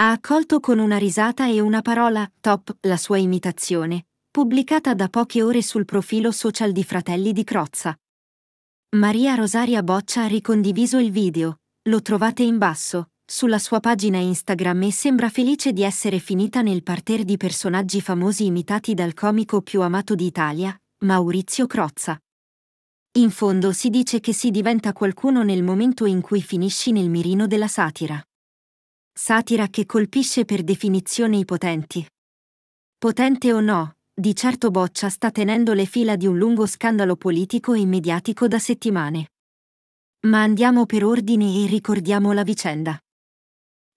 ha accolto con una risata e una parola, top, la sua imitazione, pubblicata da poche ore sul profilo social di Fratelli di Crozza. Maria Rosaria Boccia ha ricondiviso il video, lo trovate in basso, sulla sua pagina Instagram e sembra felice di essere finita nel parterre di personaggi famosi imitati dal comico più amato d'Italia, Maurizio Crozza. In fondo si dice che si diventa qualcuno nel momento in cui finisci nel mirino della satira. Satira che colpisce per definizione i potenti. Potente o no, di certo Boccia sta tenendo le fila di un lungo scandalo politico e mediatico da settimane. Ma andiamo per ordine e ricordiamo la vicenda.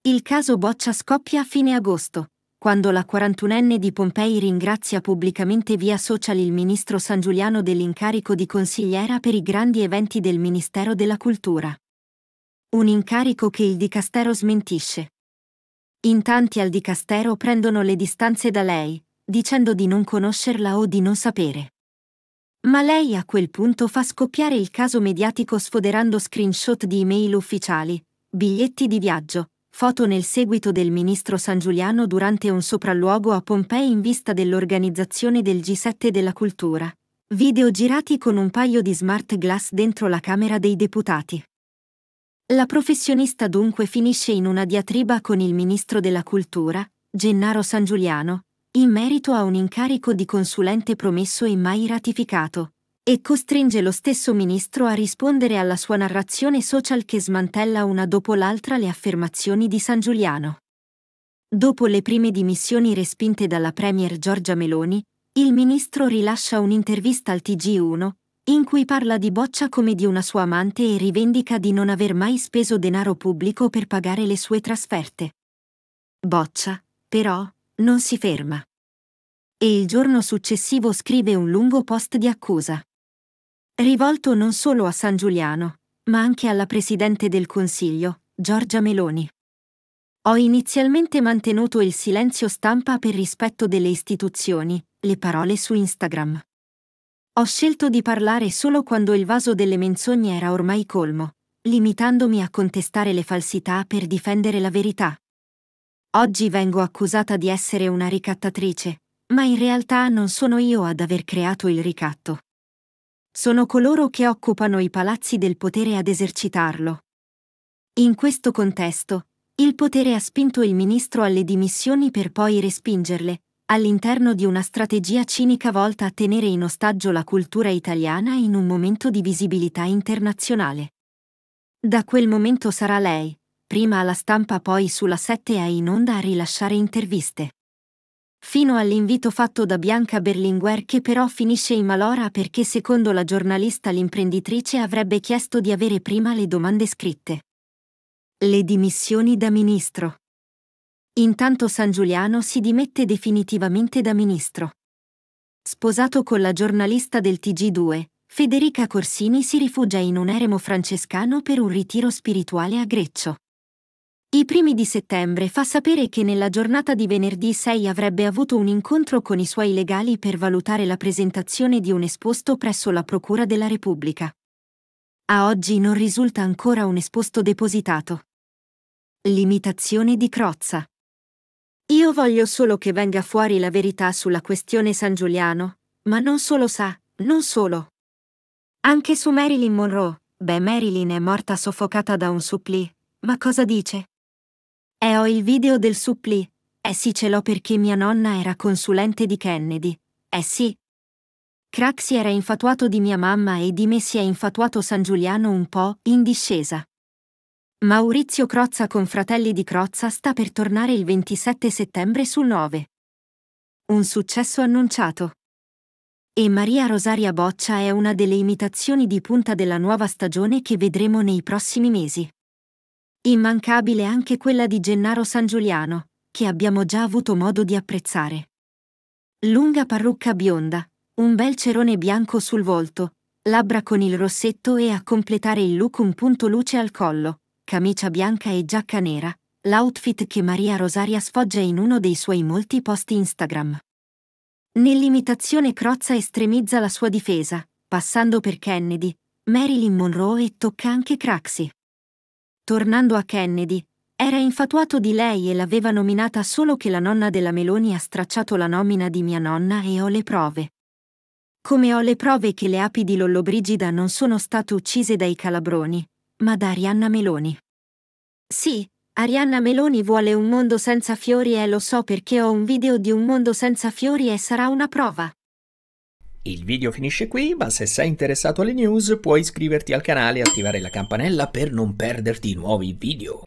Il caso Boccia scoppia a fine agosto, quando la 41enne di Pompei ringrazia pubblicamente via social il ministro San Giuliano dell'incarico di consigliera per i grandi eventi del Ministero della Cultura. Un incarico che il dicastero smentisce. In tanti al dicastero prendono le distanze da lei, dicendo di non conoscerla o di non sapere. Ma lei a quel punto fa scoppiare il caso mediatico sfoderando screenshot di email ufficiali, biglietti di viaggio, foto nel seguito del ministro San Giuliano durante un sopralluogo a Pompei in vista dell'organizzazione del G7 della cultura, video girati con un paio di smart glass dentro la Camera dei Deputati. La professionista dunque finisce in una diatriba con il ministro della Cultura, Gennaro San Giuliano, in merito a un incarico di consulente promesso e mai ratificato, e costringe lo stesso ministro a rispondere alla sua narrazione social che smantella una dopo l'altra le affermazioni di San Giuliano. Dopo le prime dimissioni respinte dalla Premier Giorgia Meloni, il ministro rilascia un'intervista al TG1, in cui parla di Boccia come di una sua amante e rivendica di non aver mai speso denaro pubblico per pagare le sue trasferte. Boccia, però, non si ferma. E il giorno successivo scrive un lungo post di accusa. Rivolto non solo a San Giuliano, ma anche alla Presidente del Consiglio, Giorgia Meloni. Ho inizialmente mantenuto il silenzio stampa per rispetto delle istituzioni, le parole su Instagram. Ho scelto di parlare solo quando il vaso delle menzogne era ormai colmo, limitandomi a contestare le falsità per difendere la verità. Oggi vengo accusata di essere una ricattatrice, ma in realtà non sono io ad aver creato il ricatto. Sono coloro che occupano i palazzi del potere ad esercitarlo. In questo contesto, il potere ha spinto il ministro alle dimissioni per poi respingerle, all'interno di una strategia cinica volta a tenere in ostaggio la cultura italiana in un momento di visibilità internazionale. Da quel momento sarà lei, prima alla stampa poi sulla 7 a in onda a rilasciare interviste. Fino all'invito fatto da Bianca Berlinguer che però finisce in malora perché secondo la giornalista l'imprenditrice avrebbe chiesto di avere prima le domande scritte. Le dimissioni da ministro. Intanto San Giuliano si dimette definitivamente da ministro. Sposato con la giornalista del TG2, Federica Corsini si rifugia in un eremo francescano per un ritiro spirituale a Greccio. I primi di settembre fa sapere che nella giornata di venerdì 6 avrebbe avuto un incontro con i suoi legali per valutare la presentazione di un esposto presso la Procura della Repubblica. A oggi non risulta ancora un esposto depositato. L'imitazione di Crozza. Io voglio solo che venga fuori la verità sulla questione San Giuliano, ma non solo sa, non solo. Anche su Marilyn Monroe, beh Marilyn è morta soffocata da un supplì, ma cosa dice? E eh, ho il video del supplì, eh sì ce l'ho perché mia nonna era consulente di Kennedy, eh sì. Craxi era infatuato di mia mamma e di me si è infatuato San Giuliano un po', in discesa. Maurizio Crozza con Fratelli di Crozza sta per tornare il 27 settembre sul 9. Un successo annunciato. E Maria Rosaria Boccia è una delle imitazioni di punta della nuova stagione che vedremo nei prossimi mesi. Immancabile anche quella di Gennaro San Giuliano, che abbiamo già avuto modo di apprezzare. Lunga parrucca bionda, un bel cerone bianco sul volto, labbra con il rossetto e a completare il look un punto luce al collo, camicia bianca e giacca nera, l'outfit che Maria Rosaria sfoggia in uno dei suoi molti post Instagram. Nell'imitazione Crozza estremizza la sua difesa, passando per Kennedy, Marilyn Monroe e tocca anche Craxi. Tornando a Kennedy, era infatuato di lei e l'aveva nominata solo che la nonna della Meloni ha stracciato la nomina di mia nonna e ho le prove. Come ho le prove che le api di Lollobrigida non sono state uccise dai calabroni, ma da Arianna Meloni. Sì, Arianna Meloni vuole un mondo senza fiori e lo so perché ho un video di un mondo senza fiori e sarà una prova. Il video finisce qui, ma se sei interessato alle news puoi iscriverti al canale e attivare la campanella per non perderti i nuovi video.